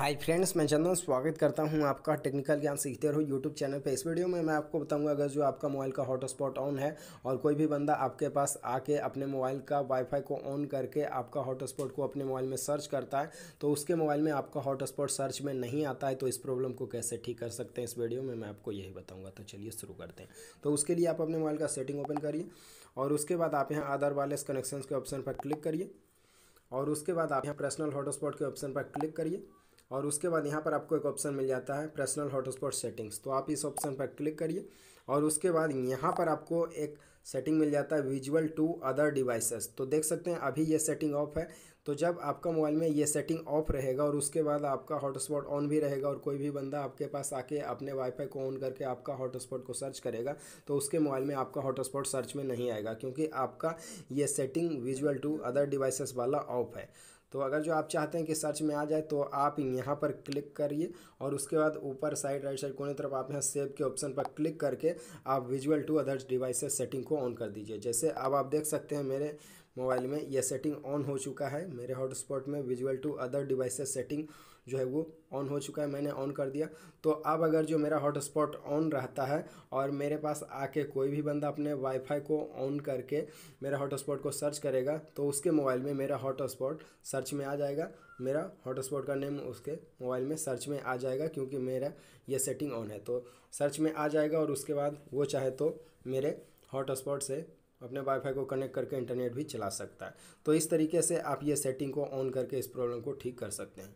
hi friends मैं चंदन स्वागत करता हूं आपका टेक्निकल ज्ञान सीखते रहो यूट्यूब चैनल पे इस वीडियो में मैं आपको बताऊंगा अगर जो आपका मोबाइल का हॉटस्पॉट ऑन है और कोई भी बंदा आपके पास आके अपने मोबाइल का वाईफाई को ऑन करके आपका हॉटस्पॉट को अपने मोबाइल में सर्च करता है तो उसके मोबाइल में आपका हॉटस्पॉट सर्च में नहीं आता है तो इस प्रॉब्लम को कैसे ठीक कर सकते हैं इस वीडियो में मैं आपको यही बताऊँगा तो चलिए शुरू करते हैं तो उसके लिए आप अपने मोबाइल का सेटिंग ओपन करिए और उसके बाद आप यहाँ आधार वायरलेस कनेक्शन के ऑप्शन पर क्लिक करिए और उसके बाद आप यहाँ पर्सनल हॉटस्पॉट के ऑप्शन पर क्लिक करिए और उसके बाद यहाँ पर आपको एक ऑप्शन मिल जाता है पर्सनल हॉटस्पॉट सेटिंग्स तो आप इस ऑप्शन पर क्लिक करिए और उसके बाद यहाँ पर आपको एक सेटिंग मिल जाता है विजुअल टू अदर डिवाइसेस तो देख सकते हैं अभी ये सेटिंग ऑफ है तो जब आपका मोबाइल में ये सेटिंग ऑफ रहेगा और उसके बाद आपका हॉटस्पॉट ऑन भी रहेगा और कोई भी बंदा आपके पास आके अपने वाईफाई को ऑन करके आपका हॉटस्पॉट को सर्च करेगा तो उसके मोबाइल में आपका हॉटस्पॉट सर्च में नहीं आएगा क्योंकि आपका ये setting visible to other devices वाला ऑफ है तो अगर जो आप चाहते हैं कि सर्च में आ जाए तो आप यहाँ पर क्लिक करिए और उसके बाद ऊपर साइड राइट साइड कोने तरफ आप यहाँ सेव के ऑप्शन पर क्लिक करके आप visible to others devices setting को ऑन कर दीजिए जैसे अब आप देख सकते हैं मेरे मोबाइल में यह सेटिंग ऑन हो चुका है मेरे हॉटस्पॉट में visible to other devices setting जो है वो ऑन हो चुका है मैंने ऑन कर दिया तो अब अगर जो मेरा हॉटस्पॉट ऑन रहता है और मेरे पास आके कोई भी बंदा अपने वाईफाई को ऑन करके मेरा हॉटस्पॉट को सर्च करेगा तो उसके मोबाइल में मेरा हॉटस्पॉट सर्च में आ जाएगा मेरा हॉटस्पॉट का नेम उसके मोबाइल में सर्च में आ जाएगा क्योंकि मेरा ये सेटिंग ऑन है तो सर्च में आ जाएगा और उसके बाद वो चाहे तो मेरे हॉटस्पॉट से अपने वाईफाई को कनेक्ट करके इंटरनेट भी चला सकता है तो इस तरीके से आप ये सेटिंग को ऑन करके इस प्रॉब्लम को ठीक कर सकते हैं